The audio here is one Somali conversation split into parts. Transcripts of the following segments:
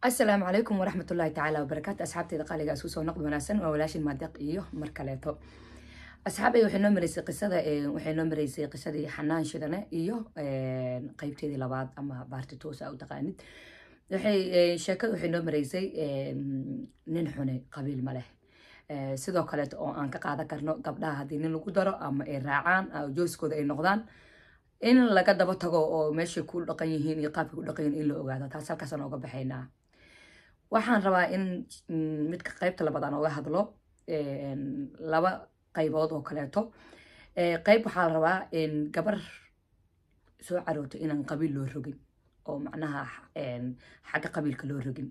asalaamu calaykum waraxmat ullaahi tacaala wabarakaatu asxaabteyda qaaliga isku noqd wanaagsan waa walaashin maadeeq iyo mar kaleeto asxaabey waxay noo maraysay qisada waxay noo maraysay qisadii xanaan shidane iyo qeybteedii labaad ama baarti toosa u taqaanid waxay sheekada waxay noo maraysay nin xune qabiil ma sidoo kaleeto oo aan ka qaadan karno gabdhaha haddii nin lagu daro ama ay raacaan jooskooda ay noqdaan in laga daba tago oo meeshay ku dhaqan yihiin iyo qaabka ku dhaqan yihiin in la ogaado taas halkaasaan oga baxaynaa waxaan rabaa in mm, midka qaybta labaad aan hadlo laba qaybood oo kaleeto eh, qayb waxaa la rabaa gabar soo carooto inaan qabiil loo rogin oo macnaha xagga qabiilka loo rogin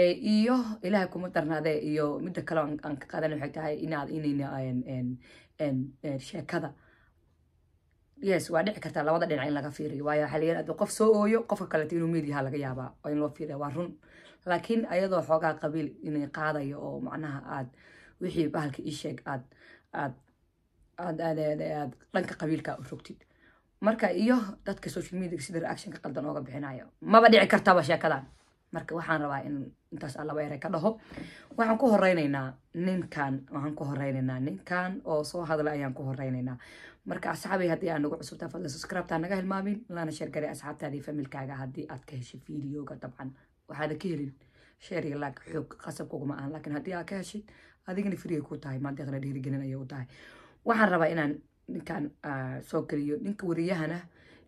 eh, iyo ilaahay kuma darnaadee iyo midda kale aan ka qaadana waxay tahay inaad inayna sheekada yes waa dhici kartaa labada dhinac in laga fiiriyo waayo waxaa laga qof soo ooyo qofka kaleeto inuu meed yahaa laga yaabaa in loo fiiriya waa run laakiin ayadoo xoogaa qabiil inay qaadayo oo macnaha aad wixii bahalka isheeg aad aad aad dhanka qabiilka u rogtid marka iyo dadka social media sida reactionka qaldan ooga bixinayo maba dhici kartaba sheekadan marka waxaan rabaa in intaas allaba ka dhaho waxaan ku horeyneynaa ninkan waxaan ku horeyneynaa ninkan oo soo hadla ayaan ku horeyneynaa marka asxaabay haddii aan nagu cusubtaa fadlan subscribe naga hilmaamin lana sheer garay familkaaga haddii aad ka heshay videoga dabcan waxaada ka helin sheeriga laag xoog eh, qasab kuguma ahan laakiin haddii aa ka heshid adigana friga ku tahay maanteekna dhiirigelinaya u tahay waxaan rabaa inaan ninkan ah, soo geliyo ninka wariyahana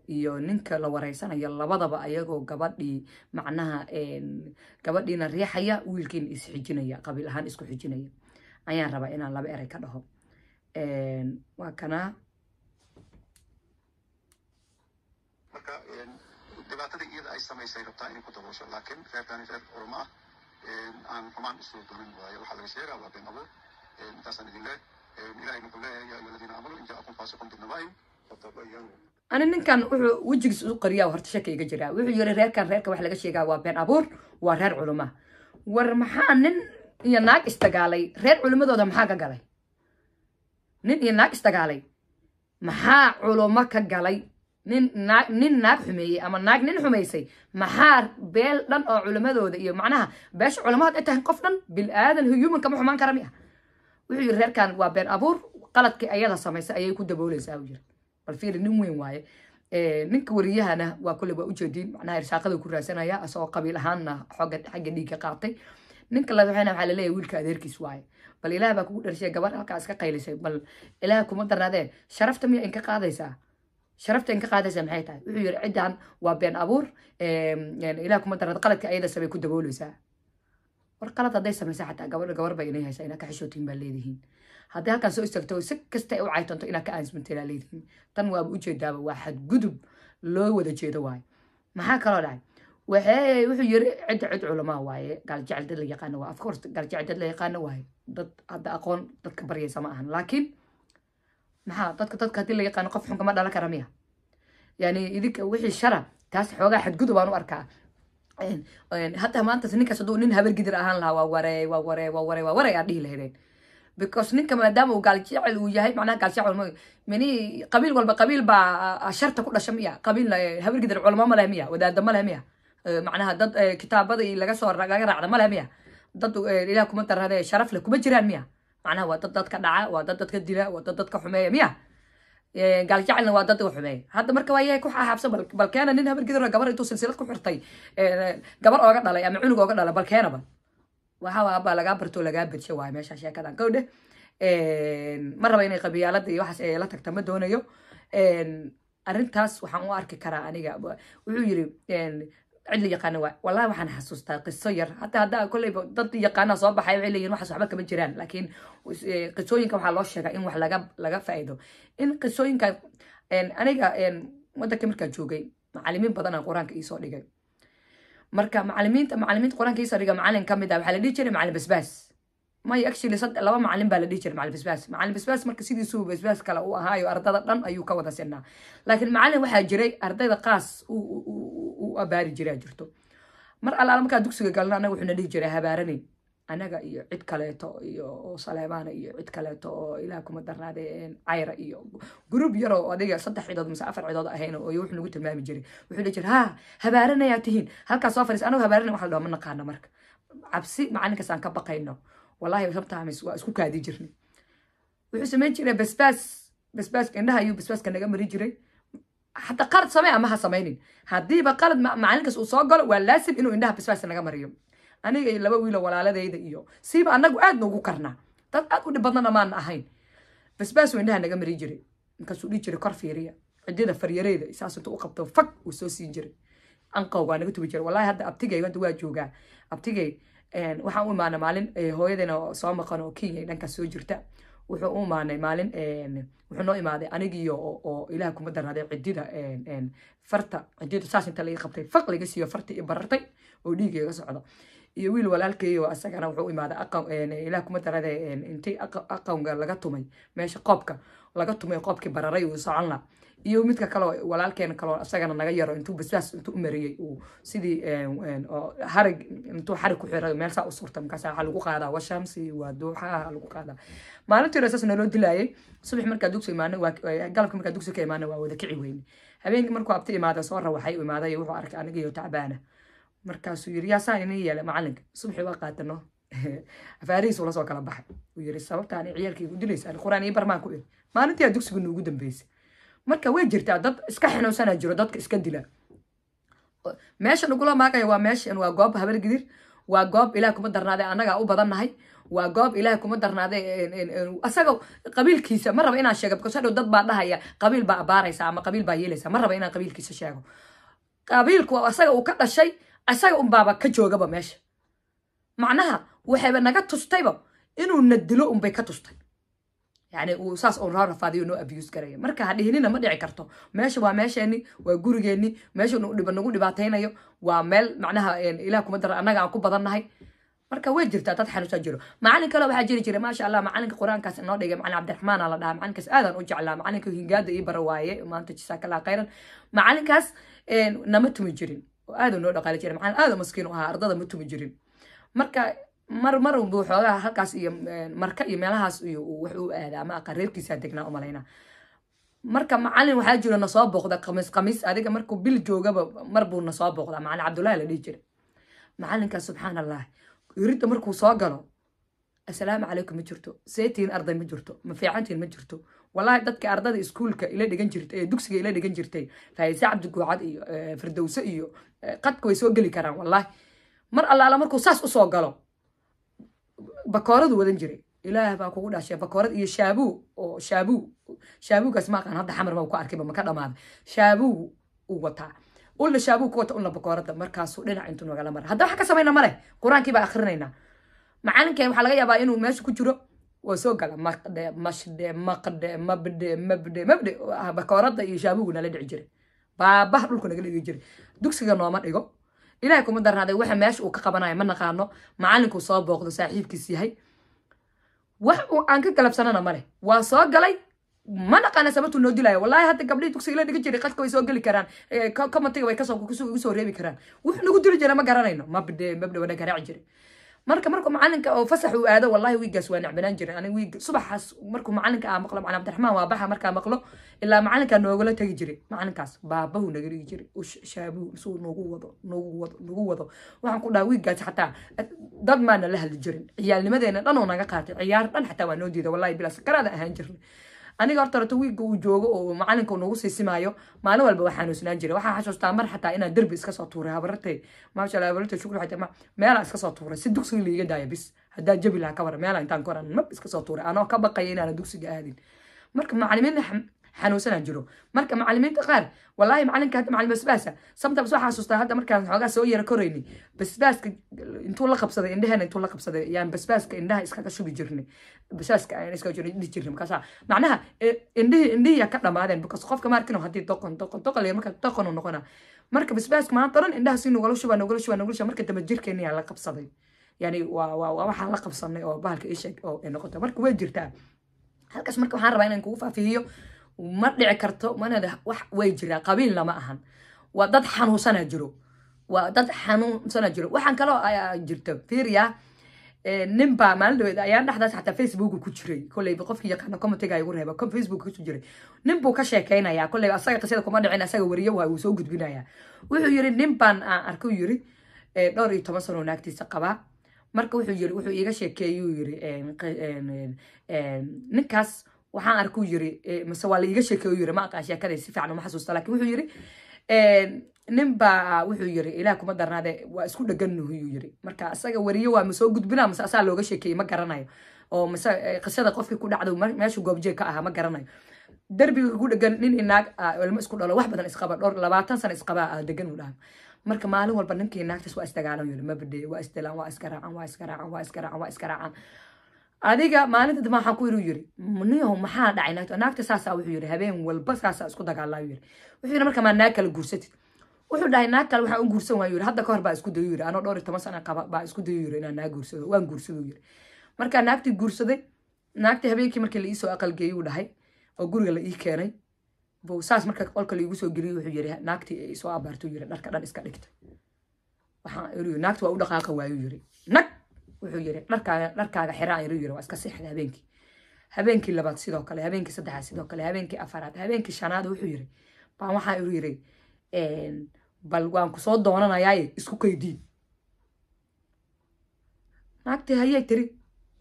iyo ninka la wareysanayo labadaba ayagoo gabadhii macnaha gabadhiina riixaya wiilkiina isxijinaya qabiil ahaan isku xijinaya ayaan rabaa inaan laba erey ka dhaho waa kanaa ay samaysay rabtaa inay ku daboosho laakiin reerkaani reer oroma ah aan xumaan isu dunin waayo waxaa laga sheegaa waa been abuur intaasaan idin leeh ilahay wuxuu leeyahay yaa aladiina aamanu in jaakum faasiqun binabaa'in fatabayanu ani ninkan wuxuu wejigiis u qariyaa horta shakayga iga jiraa wuxuu yiri reerkan reerka wax laga sheegaa waa been abuur waa reer culuma war maxaa nin iyo naag istagaalay reer culimadooda maxaa ka galay nin iyo naag istagaalay maxaa culumo ka galay nin naag xumeeyey ama naag nin xumaysay maxaa beel dhan oo culimadooda iyo macnaha beesha culimadood ay tahay qof dhan bil human kama xumaan kara mia wuxuu yiri reerkan waa been abuur qaladkii ayada samaysa ayay ku daboolaysaa yiri bal fiiri nin weyn waaye ninka wariyahana waa kule waa ujeediin macnaha irshaaqada ku raasanaya asagoo qabiil ahaanna xogga xagga dhiigga qaatay ninka labaxena waxaa laleeyahay wiilka adeerkiis waaye bal ilaah baa kugu dharshay gabadh halkaa iska qaylisay bal ilaah kuma darnaadee sharafta miya inka qaadaysaa sharaftan ka qaadaysaa maxay tahay wuxuu yidhi ciddan waa been abuur ilah kuma darad qaladka ayada samay ku daboolaysaa war qalad hadday samaysa xataa gabadha gabar inay haysaa inaa ka xishootiin baa leedihiin hadday halkaan soo istagto si kasta ay u caytanto inaa ka aansmantay leedihiin tan waaba ujeedaaba waa xadgudub loo wada jeedo waayo maxaa kaloo dhacay wuxuu yiri cid cid culamaa waaye gaaljecel dad la yaqaana waa afkoorse gaaljecel dad la yaqaana waaye dad hadda aqoon dadka baryaysa ma ahan laakiin maxaa dadka dadka haddii la yaqaano qof xun kama kara miya yani idinka wixii shara taas xoogaa xadgudub aan u arkaa hadda maantas ninkaas hadduu nin habar ahaan lahaa waa warey waa warey waa warey waa warey aad dhihi lahaydeen because ninka maadaama uu gaaljecel uu yahay macnaha gaaljecel mani qabiil walba qabiil baa sharta ku dhasha miya qabiil e, habar gidir culamo miya wadaada ma miya e, macnaha dad e, kitaabadii laga soo laga raacda ma miya dad ilaah kuma darade sharaf leh kuma jiraan miya macnaha waa dad dadka dhaca waa dad dadka dila waa dad dadka xumeeya miya gaaljacalna waa dad xumeeya hadda marka waa yahay ku xaxaabsan bal keena nin habar gidarna gabar intuu silsilad ku xirtay gabar ooga dhalay ama cunug ooga dhalay bal keenaba waxaaba lagaa barto lagaa bedsho waayo meesha sheekadan gowdhe ma raba inay qabiyaalada iyo waxaas la tagta ma doonayo arrintaas waxaan u arki karaa aniga wuxuu yiri cilli yaqaana waay wallahi waxaan xasuustaa qiso yar hataa haddaa kolleyba dad yaqaana soo baxay waxay leeyihin waxaas waxba kama jiraan laakiin eh, qisooyinka waxaa loo sheegaa in wax laga laga faa'iido in qisooyinka aniga waddanka markaa joogay macalimiin badanaa qur-aanka iisoo dhigay marka macalimiinta macalimiinta qur-aanka iisoo dhiga macalin ka mid ah waxaa la dhihi jiray macalin basbaas may actually laba macalin baa la dhihi jiray macalin basbaas macalin basbaas marka sidiisuu basbaas kale u ahaayo ardada dhan ayuu ka wada sinaa laakiin macalin waxaa jiray ardayda qaas u abaari jiraa jirto mar allaala markaa dugsiga galna anaga wuxuuna dhihi jiray habaaranin anaga iyo cid kaleeto iyo saleebaana iyo cid kaleeto oo ilaah kuma darnaadeen cayra iyo gruub yaroo adiga saddex cidood mise afar cidood ahayn oo wux nagu tilmaami jiray wuxuu dhihi jiray ha habaaranayaa tihiin halkaas soo fariis anagu habaarana wax la ma naqaano marka cabsi macalinkaasaan ka baqayno wallaahi sometimes waa isku kaadi jirnay wuxuu samayn jiray basbaas basbaaska indhaha ayuu basbaaska naga marin jiray hadda qalad samee ama ha samaynin hadiiba qalad macalinkaas uu soo galo waa laasim inuu indhaha bisbaas naga mariyo aniga iyo laba wiilo walaaladayda iyo siiba anagu aad noogu karnaa dad aad u dhib badnana maana ahayn bisbaas indhaha naga mari jiray markaasuu dhihi jiray kor fiiriya cidida faryareeda saas u qabto fag uu soo siin jiray anqowga naga tubi jiray wallahi hadda abtigay hadda waa joogaa abtigay waxaan u imaana maalin hooyadeena soo maqan oo kenya dhankaas soo jirta wuxuu u imaanay maalin wuxuu noo imaaday anigiyo oo ilaah kuma daraaday cidida farta cidida saas inta laga qabtay faq laga siiyo farta i barartay oo dhiigayga socda iyo wiil walaalkeeyo isagana wuxuu imaaday ilaah kuma darada intii aqownga laga tumay meesha qoobka laga tumay qoobkii bararay uu soconla iyo midka kale walaalkeena kaleo isagana naga yaro intuu basbaas intuu u mariyey uu sidii harig intuu xarig ku xirayo meel saa u surta markaasa waxaa lagu qaadaa waa shamsi waa duuxaha halgu qaadaa maalintii hore saas naloo dilaayay subax markaa dugsi imaanay galabka markaa dugsi ka imaanay waa wada kici weyne habeenkii markuu abti imaada soo rawaxay u imaaday wuxuu arkay anigayo tacabaana markaasuu yiri yaa saan inii macalinka subaxii waa qaatano afaarihiisuu lasoo kala baxay uu yiri sababtaan ciyaalkaygu dilaysa qur-aan ii barmaan ku ir maalintii dugsiga nuugu dambeysay marka way jirtaa dad iska xanuunsanaa jiro dadka iska dila meeshan ugula maagaya waa meeshan waa goob habar gidir waa goob ilaah kuma darnaaday annagaa u badannahay waa goob ilaah kuma darnaaday asaga qabiilkiisa ma raba inaan sheego because dad baa dhahaya qabiil baa abaaraysa ama qabiil baa yeelaysa ma raba inaan qabiilkiisa sheego qabiilku asaga uu ka dhashay asaga unbaaba ka joogaba meesha macnaha waxayba naga tustayba inuu na dilo unbay ka tustay yani saas un raarafaadayo noo abuse garayo marka hadhihinina ma dhici karto meesha waa meesheeni waa gurigeeni meesha nagu dhibaataynayo waa meel macnaha ilah kuma dara annaga aan ku badannahay marka way jirtaa dad xanuunsan jiro macalin kale waxaa jiri jira maasha allah macalinka qur-aankaas inoo dhigay macalin cabdiraxmaan la dhahaa macalinkaas aadaan u jeclaa macalinka hingaada ii bara waaye maanta jasaakalla khayran macalinkaas nama tumi jirin oo aaduu noo dhaqaali jiray macalin aada maskiin u ahaa ardada ma tumi jirin marka mar mar unba xoogaha halkaas iyo eh, marka iyo meelahaas iyo wax aadaa ma aqa reerkiisaa degnaa u marka macalin waxaa jiro nasoo booqda khamiis khamiis adiga markuu bil joogaba mar buu nasoo booqdaa macalin cabdullaahi la dhihi jira macalinkaas subxaan allah iridda markuu soo galo asalaamu calaykum ma jirto seetihiin arday ma jirto ma fiicantiin ma jirto wallaahi dadka ardada iskuulka ila dhigan jirtay ee dugsiga ila dhigan jirtay raayise cabdiguucad iyo eh, firdowse iyo eh, qadka way soo geli karaan wallaahi mar allaala markuu saas usoo galo bakooradu wadan jiray ilaah baa kugu dhashay bakoorad iyo shaabuu oo shaabuu shaabuugaas ma hadda xamar baa ku arkayba maka dhamaaday shaabuugu uu wataa ulla shaabuu ku wata ulla bakoorada markaasuu dhinac intuu nagala maray hadda waxa ka samayna male qur-aankii baa akhrinaynaa macalinkeen waxaa laga yaabaa inuu meesha ku jiro waa soo gala maqde mashde maqde mabde mabde mabde bakoorada iyo shaabuugu nala dhici jiray baabah dhulku naga dhigi jiray dugsiga nooma dhigo ilahay kuma darnaaday waxa meesha uu ka qabanayo ma naqaano macalinkuu soo booqdo saaxiibkiis yahay wax uu aan ka galabsanana male waa soo galay ma naqaana sababtuu noo dilaya wallaahi hadda gabdhihii dugsigala dhigi jiray qadka way soo geli karaan komatiga way kasoo igu soo reebi karaan wuxuu nagu dili jira ma garanayno mabdhe mabdhe wana garaaci jiray marka markuu macalinka oo fasax uu aado wallahi wiigaas waa nacbanaan jiray aniga wiig subaxaas markuu macalinka aa maqlo macalin cabdiraxmaan waa baxa markaa maqlo ilaa macalinkaa noogala tagi jiray macalinkaas baabahu naga dhigi jiray shaabuhu suu nagu wado nagu wado nagu wado waxaan ku dhaha wiigaas xataa eh, dad maana la hadli jirin ciyaalnimadeena dhan oo naga qaatay ciyaar dhan xataa waa noo diida wallahi bilaas karaada ahaan jirnay aniga horta horta wiigga uu joogo oo macalinka nagu siisimaayo maalin walba waa xanuunsanaan jira waxaa xasuustaa mar xataa inaa derbi iska soo tuuray habarate maashahabarate shukri meelaa iska soo tuuray si dugsiga liiga daaya bis haddaan jabi lahaa ka waran meelaa intaan koran mab iska soo tuuray anoo ka baqaya inaana dugsiga aadin marka macalimiin xanuunsana jiro marka macalimiinta qaar walaahi macalinka hadda macalin basbaasa sometimes waxaa xasuustaa hadda markaan xoogaa soo yara koraynay basbaaska intuu la qabsaday indhahana intuu la qabsaday yaan basbaaska indhaha iskaga shubi jirnay basbaaska ayaan iskaga jirnay indhi jirnay markaasa macnaha e, indhihii indhihiyaa ka dhammaadeen because qofka maarkinu haddii doqon doqon doqon marka doqonu noqona marka basbaaska maanta dhan indhaha si nogala shubaa nogala shubaa nogala shubaa marka damba jirkeenniyaa la qabsaday yani waa waxaa la qabsanay oo bahalka isheeg oo ay noqoto marka way jirtaa halkaas marka waxaan rabaa inaan kugu faafihiyo ma dhici karto manad wax way jiraa qabiil lama ahan waa dad xanuunsanaa jiro waa dad xanuunsanaa jiro waxaan kaloo jirto fiiriya eh, ninbaa maalindhaweed ayaa dhexdaas xataa facebook ku jiray koleyba qofkii yaqaana commentiga igu reeba facebook ku jiray ninbuu ka sheekeynayaa koleyba asaga qisada kuma dhicin asaga wariyo waa uu soo gudbinayaa wuxuu yiri ninbaan aan arkuu yiri eh, dhowr iyo toban sano naagtiisa qabaa marka wuxuu yiri wuxuu iiga sheekeeyuu yiri eh, ninkaas waxaan arku yiri mase waa laiga sheekey yiri ma aqaan si fiican uma xasuusta lakin wuxuu yiri nin baa wuxuu yiri ilaah kuma darnaade waa isku dhegannuhuyuu yiri marka isaga weriye waa masoo gudbinaa mase asaa looga sheekeeyey ma garanayo oo mase qisada qofkii ku dhacdo meeshu goobjeeg ka ahaa ma garanayo derbiga ku dhegan nin inaag ah, ilmo isku dhalo wax badan isqaba dhowr labaatan sano isqabaa ah, degan uu dhaha marka maalin walba ninkii naagtaas waa isdagaalan yiri mabade waa isdilaan waa iska waa iska waa iska waa iska adiga maalinta dambaa waxaan ku inuu yiri niyahow maxaa dhacay naagta naagta saasaa wuxuu yiri habeen walba saasaa isku dagaalaa yiri wuxuu yiri marka maa naag kala guursatid wuxuu dhahay naag kale waxaan u guursan waa yiri hadda ka hor baa isku dayo yiri anoo dhowr toban sana qaba baa isku dayo yiri inaan naag guursado waan guursado yiri markaa naagtii guursaday naagtii habeenkii markii la iisoo aqalgeeyey uu dhahay oo guriga la ii keenay buu saas marka qolka laigu soo geliyey wuxuu yiri naagtii ay soo abaartuu yiri dharka dhan iska dhigta waxaan naagti waa u dhaqaaqa waayuu yiri nag wuxuu yiri dharkaaga dharkaaga xiraa yiri yiri waa iska seexda habeenkii habeenkii labaad sidoo kale habeenkii saddexaad sidoo kale habeenkii afaraad habeenkii shanaad wuxuu yiri baan waxaa iru yiri bal waan ku soo doonanayaa isku kaydii naagtii hayay tiri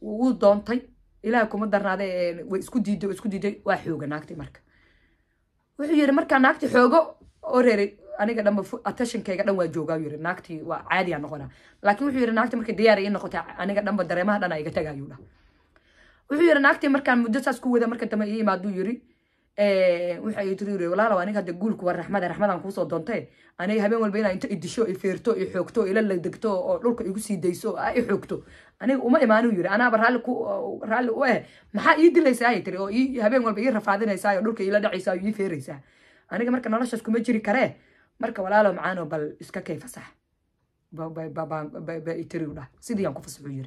wuu doontay ilaahay kuma darnaaday way isku diiday isku diiday waa xooga naagtii marka wuxuu yiri markaa naagtii xoogo orere aniga dhanba attentionkayga dhan waa joogaa yiri naagtii waa caadiyaa noqonaa laakiin wuxuu yiri naagti markay diyaar i noqotay aniga dhanba dareemaha dhan iga tagaayu dha wuxuu yiri naagtii markaan muddo saas ku wada marka dambe ii imaaduu yiri waxa ay tiri yiri walaalow aniga hadda guulku waa raxmada raxmadan kuusoo doontay aniga habeen walba inaa inta idisho ifeerto ixoogto ila la degto oo dhulka igu sii dayso aa ixoogto aniga uma imaanuu yiri anaaba raalli raalli u eh maxaa ii dilaysaa ay tiri oo habeen walba ii rafaadinaysaa oo dhulka iila dhacaysaa oo ii feeraysaa aniga marka noloshaas kuma jiri kare marka walaalo macaano bal iska kay fasax itiriudha sidii aan ku fasaxu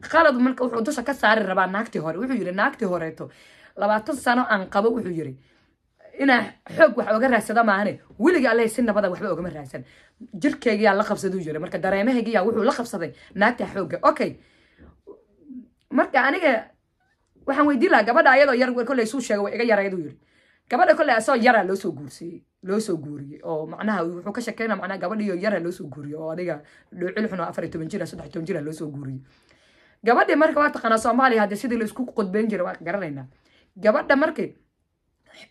khalad marka wuxuu dusha ka saari rabaa naagtii hore wuxuu yiri naagtii horeeto labaatan sano aan qabo wuxuu yiri inaa xoog wax oga raadsada maahane weligii alle si nabada waxba ogama raadsan jirkeygiyaa la qabsaduu jira marka dareemahaygiyaa wuxuu la qabsaday naagtaa xoogga okay marka aniga waxaan weydii lahaa gabadha ayadoo yar koley suu sheega way iga yareyduu yiri gabadha kole asoo yaraa loosoo guursiiyey loosoo guuriyey oo macnaha wuxuu ka shekeynaa macnaha gabadhiyo yaraa loosoo guuriyey oo adiga dhoocil xun oo afar iyo toban jira ah, saddex toban jira ah loosoo guuriyey gabadhi marka waa taqaanaa soomaaliya haddii sidii laisku qodbeyn jira waa garanaynaa gabadha markii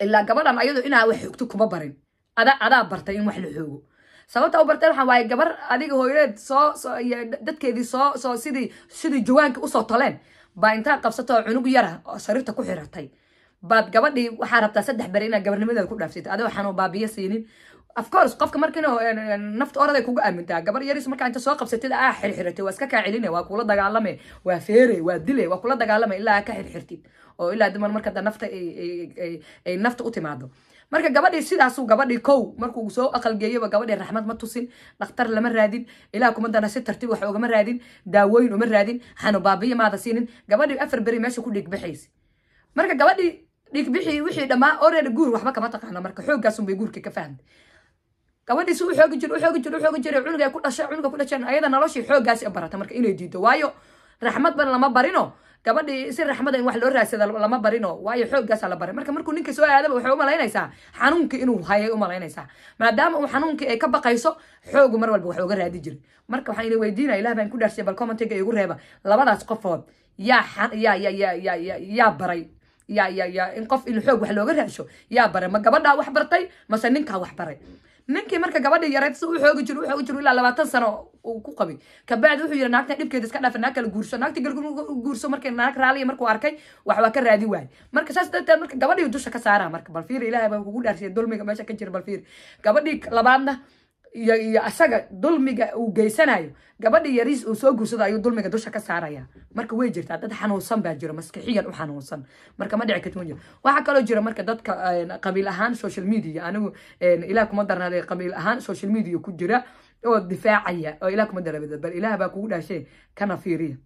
ilaa gabadhan ayado inaa wax xogto kuma barin adaa bartay in wax la xoogo sababta u barteen waxaa waaye gabar adiga hooyadeed soo dadkeedii soo soo sidii sidii jawaanka usoo taleen baa intaa qabsato oo cunug yara ah oo sariirta ku xiratay baad gabadhii waxaa rabtaa saddex beri inaad gabarnimadaad ku dhaafsito adoo xanuun baabiyo siinin afcourse qofka markin eh, eh, nafta orad ay aamintaa gabar yaris markaa inta soo qabsatid aa ah, xirxiratay waa iska kaa celine waa kula dagaalame waa feere waa dile waa kula dagaalame ilaa ka xirxirtid oo ilaa dumar marka nafta ay nafta u timaado marka gabadhii sidaasuu gabadhii kow markuu soo aqalgeeyaba gabadhii raxmad ma tusin dhakhtar lama raadin ilaa kumadana si tartiib wax ugama raadin daawooyin uma raadin xanu baabiyo maada siinin gabadhii afar beri meesha ku dhigbaxaysa marka gabadhii dhigbixii wixii dhammaa oreda guur waxba kama taqaano marka xooggaasunbay guurka ka fahmtay gabadhiisu u xoogi jiro u xoogi jiro u xoogi ku dhashay cunuga ku dhashay ayada noloshii xooggaasi barata marka inay diido waayo raxmad badan lama barino gabadhii si raxmada ah in wax loo raadsada lama barino waayo xooggaasa la barin marka markuu ninka soo aadaba waxay u xanuunkii inuu hayay u maadaama uu xanuunkii ay ka baqayso xoogu mar walba wax raadi jiray marka waxaan ina weydiinaya ilah baan ku dhaarshay bal igu reeba labadaas qofood yaa yaa yaa yaa yaa baray ya in qof in xoog wax looga raasho yaa baray ma gabadhaa wax bartay mase ninkaa wax baray ninkii marka gabadhii yareed si u xoogi jiro u ilaa labaatan sano uu ku qabay kabacdi wuxuu yidhi naagtan dhibkeeda iska dhaafa naag kala guurso naagti guurso markay naag raaliya ah markuu arkay wax ka raadi waayay marka saas darteed marka gabadhii dusha ka saaraa marka balfiir ilaahay baa kugu dhaarsiya dulmiga meesha ka jira balfiir gabadhii labaadna iyo asaga dulmiga uu geysanayo gabadhi yariis uu soo guursado ayuu dulmiga dusha ka saaraya marka way jirtaa dad xanuunsan baa jiro maskixiyan u xanuunsan marka ma dhici karti waxaa kaloo jira marka dadka eh, qabiil ahaan social media anigu eh, ilaah kuma darnaaday qabiil ahaan social media ku jira oo difaacaya oo ilaah kuma darabada bal ilaah baa kugu dhashay kana fiiriya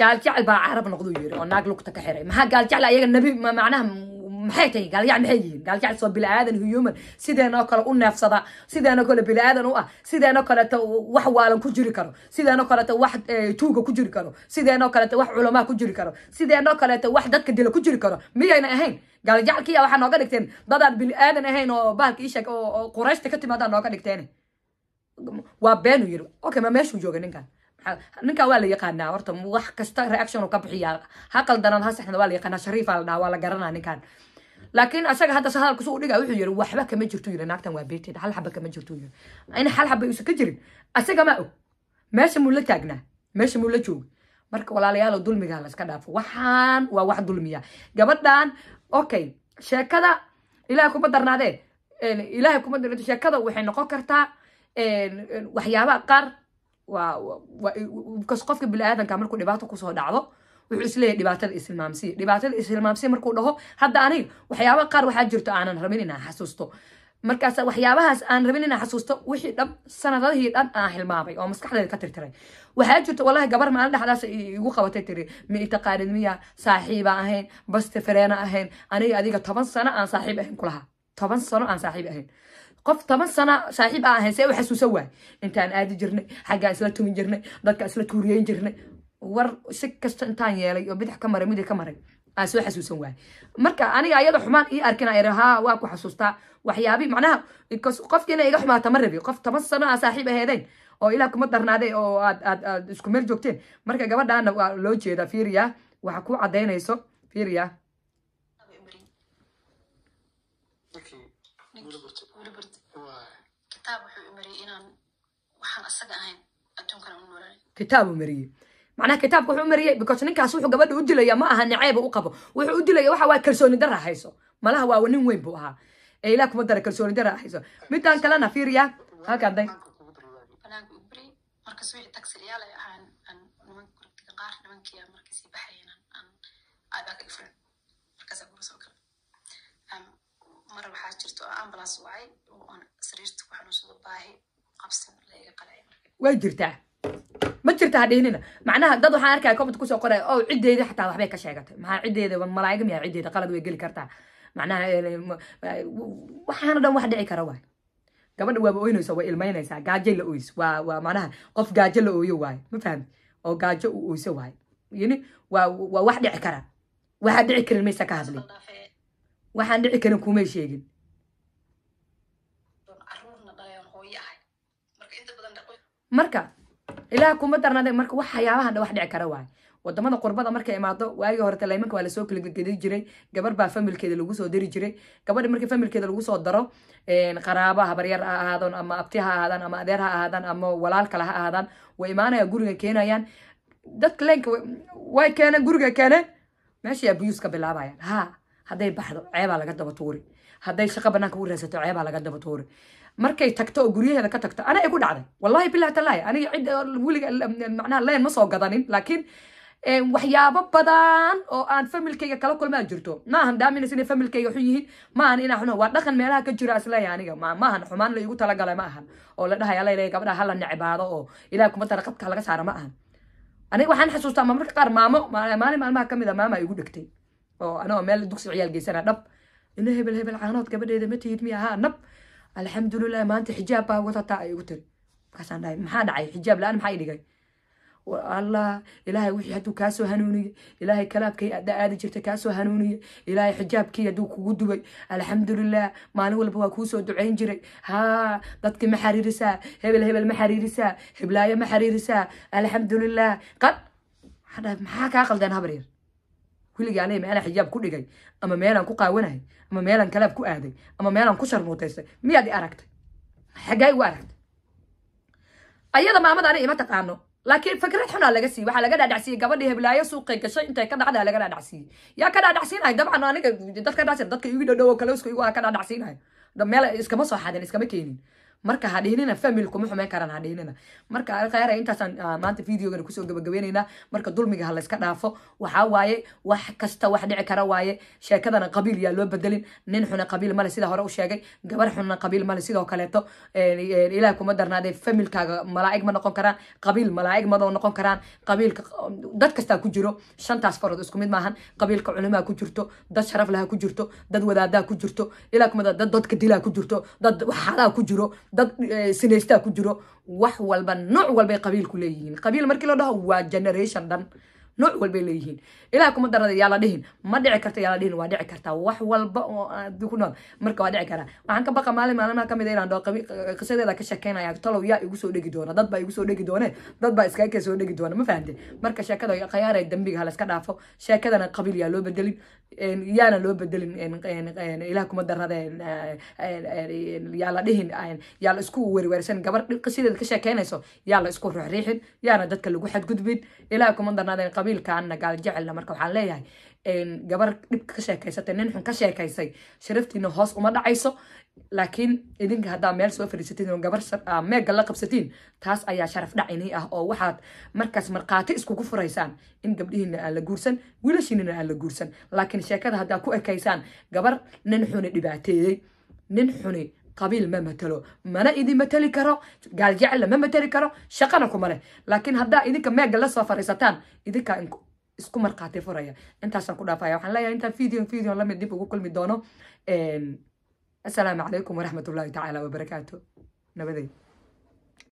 gaaljecel baa carab noqduu yiri oo naag lugta ka xiray maxaa gaaljecel ayaga ah? nabi macnaha maxay tahay gaaljecel maxay yihiin gaaljecel soo bini aadan human sideenoo kale u neefsada sideenoo kale bini aadan u ah sideenoo kaleeta wax waalan ku jiri karo sideenoo kaleeta wax eh, tuuga ku jiri karo sideenoo kaleeta wax culamaa ku jiri karo sideenoo kaleeta wax dadka dila ku jiri karo miyayna ahayn gaaljecelkiya ah waxaa nooga dhigteen dadaan bini aadan ahayn oo bahalka iisheeg oo qurayshta ka timaadaa nooga dhigteen waa beenu yiri okay ma meeshuu jooga ninkan ninkaa waa la yaqaanaa horta wax kasta reaction ka bixiyaa ha qaldanaad ha saxnad waa la yaqaanaa shariifaa la dhaha waa la garanaa ninkan laakiin asaga hadda hadalkusu dhiga wuxuu yiri waxba kama jirto yiri naagtan waa beeteed hal xaba kama jirto yiri in hal xaba uusan ka jirin asaga ma og meesha muu la taagnaa meesha muu la jooga marka walaalayaal dulmiga la dhaafo waxaan waa wax dulmiya gabadhan okay sheekada ilaahay kuma darnaadee ilaahay kuma darnaadee sheekada waxay noqon kartaa waxyaabaha qaar qofka biniaadanka markuu dhibaato kusoo dhacdo wuxuu isleeyahy dhibaatada ishilmaamsiya dhibaatada ishilmaamsiya markuu dhaho hadda aniga waxyaaba qaar waxaa jirto aanan rabin inaan xasuusto markaas waxyaabahaas aan rabin inaan xasuusto wixii dhan sanadadihii dhan aan hilmaamay oo maskaxdeeda ka tirtiray waxaa jirto walahi gabar maalin dhexdaas igu qabatay tiri ma itaqaanid miya saaxiiba ahayn baste fareena ahayn aniga adiga toban sano aan saaxiib ahayn kulahaa toban sano aan saaxiib ahayn qof toban sano saaxiib aan ahayn se u xasuusan waay intaan aadi jirnay xaggaan isla tumin jirnay dadka isla tuuriyeyn jirnay war si kasta intaan yeelay oo bidix ka maray midi ka maray aan soo xasuusan waay marka aniga ayada xumaan ii arkina yara haa waa ku xasuustaa waxyaabi macnaha qofki inay iga xumaata ma rabi qof toban sano aan saaxiib aheedeyn oo ilaa kuma darnaaday oo aad isku meel joogteen marka gabadhaana waa loo jeedaa fiiriya waxa ku cadaynayso fiiriya kitaabu mariyey manaa kitaabka wuxuu mariyey because ninkaas wuxuu gabadha u dilaya ma aha naceeba u qabo wuxuu u dilaya waxa waa kalsooni dara hayso malaha waa nin weyn buu ahaa ee ilaa kuma dara kalsooni dara hayso midaan kalena fiiriya halkaan mar waxaa jirto oo wacay oo sariirta ku xanuunsado baahi qabsan laiga qalacay way jirtaa ma jirta dhihnina macnaha dad waxaan arkaya comment kusoo qoraya oo ciddeeda xataa waxbay ka sheegatay maxaa ciddeeda malaa'igam yaha ciddeeda qalad way geli kartaa macnaha eh, waxaana dhan wax dhici kara waay gabadha waaba ooynaysa waa ilmaynaysaa gaajo la ooys waa waa macnaha qof gaajo la ooyo waayo ma fahmi oo gaajo u ooyso waayo yani waa waa wax dhici kara waxaa dhici karin maysa ka hadlin waxaan dhici karin kumay sheegin marka ilaah kuma darnaade marka wax waxyaabahan wax dhici kara waaye wadamada qurbada markay imaado waagii horete laymanka waa lasoo kalgedi jiray gabar baa familkeeda lagu soo dari jiray gabadhi markii familkeeda lagusoo daro qaraabo habaryar ha ahaadaan ama abti ha ahaadaan ama adeer ha ahaadaan ama walaal kale ha ahaadaan way imaanaya guriga keenayaan dadka leenka way keeneen guriga keeneen meeshay abuus ka bilaabayaan ha haday baxdo ceebaa laga daba tuuri hadday shaqa banaanka u raadsato ceebaa laga daba tuuri markay tagto oo guryaheeda ka tagto ana ku dhacday wallahi bilahi talaahi aniga cid eh, weliga eh, macnaha leen gadanin laakiin eh, waxyaabo badan oo aan familkayga kala kulmaa jirto ma daaminaysa inay familkayga xun yihiin ma inaa xun waa dhaqan meelaha ka jira isleeya aniga maahan xumaan la talagalay ma ahan oo la dhahay alla ilaahay hala necbaado oo ilaah kuma tara qabka halaga saara ma ahan aniga waxaan xasuustaa marka qaar maamo maalin maalmaha ka mid ah, maama igu dhegtay أو أنا مال دوكس عيال جيسنا نب إنه هبل هبل عانات قبل إذا متى يدمي ها نب الحمد لله ما أنت حجابها وتطاع يقتل كسان داي محاد عي حجاب لا أنا محايد جاي والله إلهي وحي حتو كاسو هنوني إلهي كلاب كي أدى أدى جرت كاسو هنوني إلهي حجاب كي يدوك ودوي الحمد لله ما نول بواكوسو دعين جري ها ضدك محاري رسا هبل هبل محاري رسا هبلايا محاري رسا الحمد لله قد حدا محاك أقل دان هبرير كلي أنا حجاب كل جاي أما ميلان كوقا وينه أما ميلان كلاب كو آدي أما ميلان كشر موتيس مي هذه أركت حجاي وارد أيضا ما أمد عليه ما تقامنه لكن فكرة حنا على جسي وحلا جدا دعسي قبل هي بلاي سوق كشيء أنت كذا عدا على جدا دعسي يا كذا دعسينا هاي دبعا أنا نيجي دتك دعسي دتك يجي دو كلاس كيو كذا دعسينا هاي دم ميلان إسكما صح هذا إسكما كينين marka hadhihnina familkuma xumeyn karaan hadhihnina marka alkhayra intaasaan ah, maanta videogan kusoo gabagabeyneyna marka dulmiga ha layska dhaafo waxaa waaye wax kasta wax dhici kara waaye sheekadana qabiil yaa loo bedelin nin xuna qabiil male sida hore u sheegay gabar xunna qabiil male sidoo kaleeto eh, eh, ilaah kuma darnaadee familkaaga malaa'ig ma noqon karaan qabiil malaa'ig madoo noqon karaan qabiilka dad kastaa ku jiro shantaas farood isku mid maahan qabiilka culamaa ku jirto dad sharaf laha ku jirto dad wadaadaa ku jirto ilaa kuma dad dadka dilaa ku jirto dad waxaadaa ku jiro dad eh, sinaystaa ku jiro wax walba nooc walbay qabiilku leeyihiin qabiil markii la dhaho waa generation dhan nooc walbay leeyihiin ilaah kuma darada yaa dhihin ma dhici karta yaa dhihin waa dhici kartaa wax walba oo adii ah, ku nool marka waa dhici karaa waxaan ka baqa maalin maalmaha kamid a ah inaan qisadeeda ka sheekeynaya talow yaa igu soo dhegi doona dad igu soo dhegi doone dad baa soo dhegi doona ma fahamte marka sheekada khiyaar ee dembiga ha la iska dhaafo sheekadana qabiil yaa loo bedelin yaana loo bedelin ilah kuma daradeen yaala dhihin yaa la isku werwersan gabar sideed ka sheekeynayso yaa la isku ruxriixin yaana dadka lagu xadgudbin ilah kuma darnaadeen qabiilkaanna gaal jecelna marka waxaan leeyahay gabar dhib ka sheekaysatay nin xun ka sheekaysay sharaftiina hoos uma dhacayso laakiin idinka haddaa meel soo fadhiisatiin gabar ah, meega la qabsatiin taas ayaa sharaf dhacini ah oo waxaad markaas markhaati iskugu furaysaan in gabdhihiina aan la guursan wiilashiinina aan la guursan laakiin sheekada haddaa ku ekaysaan gabar nin xuni dhibaateeyey nin xuni qabiil ma matalo mana idin matali karo gaaljecella ma matali karo shaqana kuma leh laakiin haddaa idinka meega lasoo fadhiisataan idinkaa isku markhaati furaya intaasaan ku dhaafaya waxaan leeyahay intaan video video lamid dib ugu kulmi doono assalaamu calaykum waraxmatullaahi tacaala wabarakaatu nabadeed